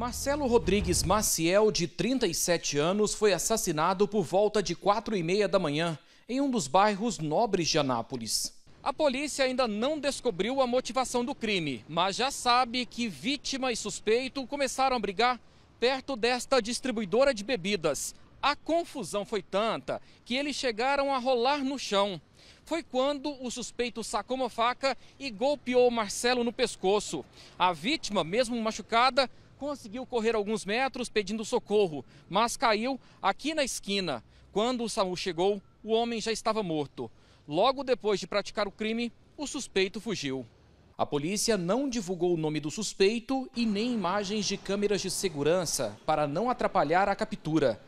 Marcelo Rodrigues Maciel, de 37 anos, foi assassinado por volta de 4 e meia da manhã em um dos bairros nobres de Anápolis. A polícia ainda não descobriu a motivação do crime, mas já sabe que vítima e suspeito começaram a brigar perto desta distribuidora de bebidas. A confusão foi tanta que eles chegaram a rolar no chão. Foi quando o suspeito sacou uma faca e golpeou Marcelo no pescoço. A vítima, mesmo machucada, conseguiu correr alguns metros pedindo socorro, mas caiu aqui na esquina. Quando o SAMU chegou, o homem já estava morto. Logo depois de praticar o crime, o suspeito fugiu. A polícia não divulgou o nome do suspeito e nem imagens de câmeras de segurança para não atrapalhar a captura.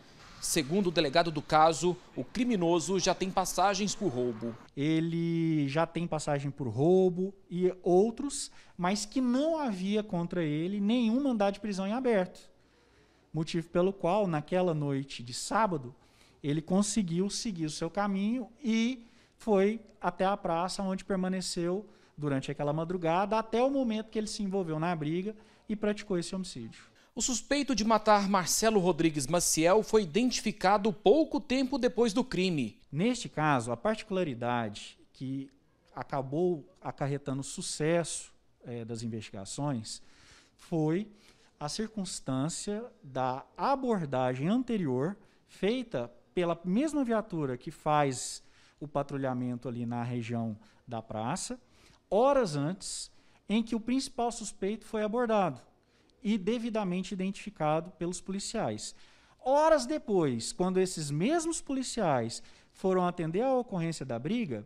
Segundo o delegado do caso, o criminoso já tem passagens por roubo. Ele já tem passagem por roubo e outros, mas que não havia contra ele nenhum mandado de prisão em aberto. Motivo pelo qual, naquela noite de sábado, ele conseguiu seguir o seu caminho e foi até a praça onde permaneceu durante aquela madrugada até o momento que ele se envolveu na briga e praticou esse homicídio. O suspeito de matar Marcelo Rodrigues Maciel foi identificado pouco tempo depois do crime. Neste caso, a particularidade que acabou acarretando sucesso é, das investigações foi a circunstância da abordagem anterior feita pela mesma viatura que faz o patrulhamento ali na região da praça, horas antes em que o principal suspeito foi abordado e devidamente identificado pelos policiais. Horas depois, quando esses mesmos policiais foram atender a ocorrência da briga,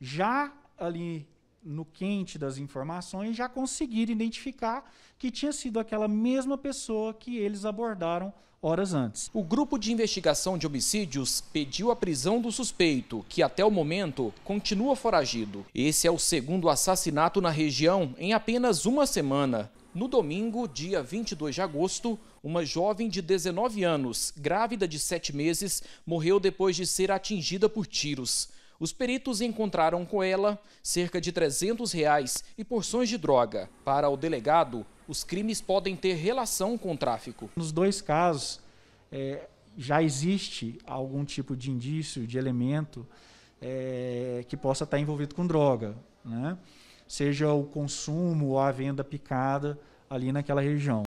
já ali no quente das informações, já conseguiram identificar que tinha sido aquela mesma pessoa que eles abordaram horas antes. O grupo de investigação de homicídios pediu a prisão do suspeito, que até o momento continua foragido. Esse é o segundo assassinato na região em apenas uma semana. No domingo, dia 22 de agosto, uma jovem de 19 anos, grávida de 7 meses, morreu depois de ser atingida por tiros. Os peritos encontraram com ela cerca de 300 reais e porções de droga. Para o delegado, os crimes podem ter relação com o tráfico. Nos dois casos, é, já existe algum tipo de indício, de elemento é, que possa estar envolvido com droga. Né? seja o consumo ou a venda picada ali naquela região.